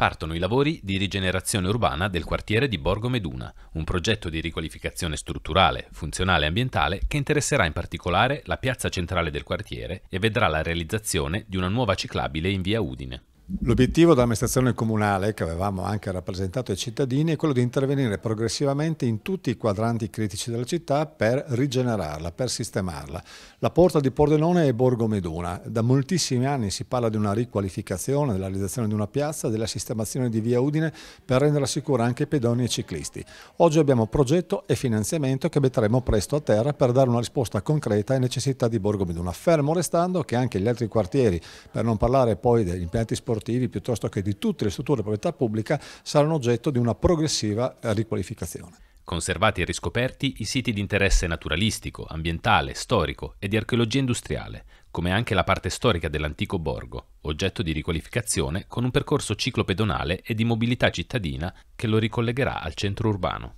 partono i lavori di rigenerazione urbana del quartiere di Borgo Meduna, un progetto di riqualificazione strutturale, funzionale e ambientale che interesserà in particolare la piazza centrale del quartiere e vedrà la realizzazione di una nuova ciclabile in via Udine. L'obiettivo dell'amministrazione comunale, che avevamo anche rappresentato ai cittadini, è quello di intervenire progressivamente in tutti i quadranti critici della città per rigenerarla, per sistemarla. La porta di Pordenone è Borgo Meduna. Da moltissimi anni si parla di una riqualificazione, della realizzazione di una piazza, della sistemazione di via Udine per renderla sicura anche ai pedoni e ai ciclisti. Oggi abbiamo progetto e finanziamento che metteremo presto a terra per dare una risposta concreta alle necessità di Borgo Meduna, fermo restando che anche gli altri quartieri, per non parlare poi degli impianti sportivi, sportivi piuttosto che di tutte le strutture di proprietà pubblica saranno oggetto di una progressiva eh, riqualificazione. Conservati e riscoperti i siti di interesse naturalistico, ambientale, storico e di archeologia industriale, come anche la parte storica dell'antico borgo, oggetto di riqualificazione con un percorso ciclopedonale e di mobilità cittadina che lo ricollegherà al centro urbano.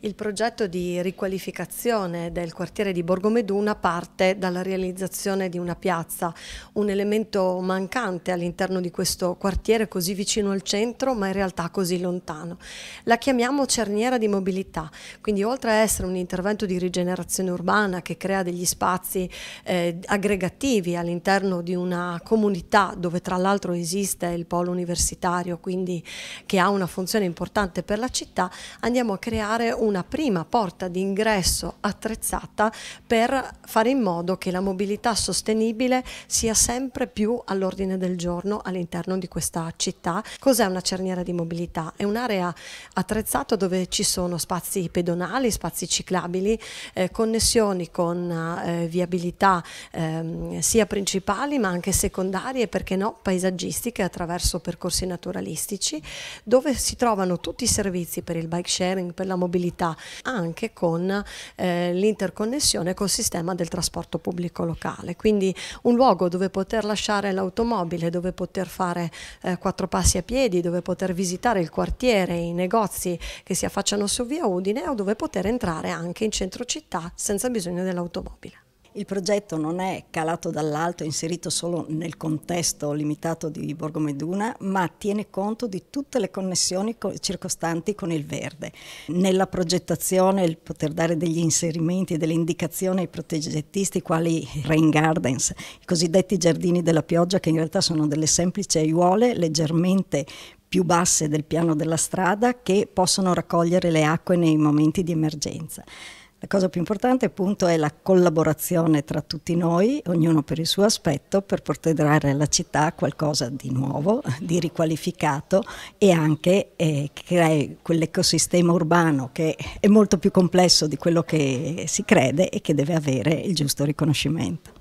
Il progetto di riqualificazione del quartiere di Borgomeduna parte dalla realizzazione di una piazza, un elemento mancante all'interno di questo quartiere così vicino al centro ma in realtà così lontano. La chiamiamo cerniera di mobilità, quindi oltre a essere un intervento di rigenerazione urbana che crea degli spazi eh, aggregativi all'interno di una comunità dove tra l'altro esiste il polo universitario, quindi che ha una funzione importante per la città, andiamo a creare un una prima porta d'ingresso attrezzata per fare in modo che la mobilità sostenibile sia sempre più all'ordine del giorno all'interno di questa città. Cos'è una cerniera di mobilità? È un'area attrezzata dove ci sono spazi pedonali, spazi ciclabili, eh, connessioni con eh, viabilità eh, sia principali ma anche secondarie, perché no, paesaggistiche attraverso percorsi naturalistici, dove si trovano tutti i servizi per il bike sharing, per la mobilità mobilità, anche con eh, l'interconnessione col sistema del trasporto pubblico locale. Quindi un luogo dove poter lasciare l'automobile, dove poter fare eh, quattro passi a piedi, dove poter visitare il quartiere, i negozi che si affacciano su via Udine o dove poter entrare anche in centro città senza bisogno dell'automobile. Il progetto non è calato dall'alto, è inserito solo nel contesto limitato di Borgo Meduna, ma tiene conto di tutte le connessioni circostanti con il verde. Nella progettazione il poter dare degli inserimenti e delle indicazioni ai progettisti quali rain gardens, i cosiddetti giardini della pioggia che in realtà sono delle semplici aiuole leggermente più basse del piano della strada che possono raccogliere le acque nei momenti di emergenza. La cosa più importante appunto è la collaborazione tra tutti noi, ognuno per il suo aspetto, per poter dare alla città qualcosa di nuovo, di riqualificato e anche eh, creare quell'ecosistema urbano che è molto più complesso di quello che si crede e che deve avere il giusto riconoscimento.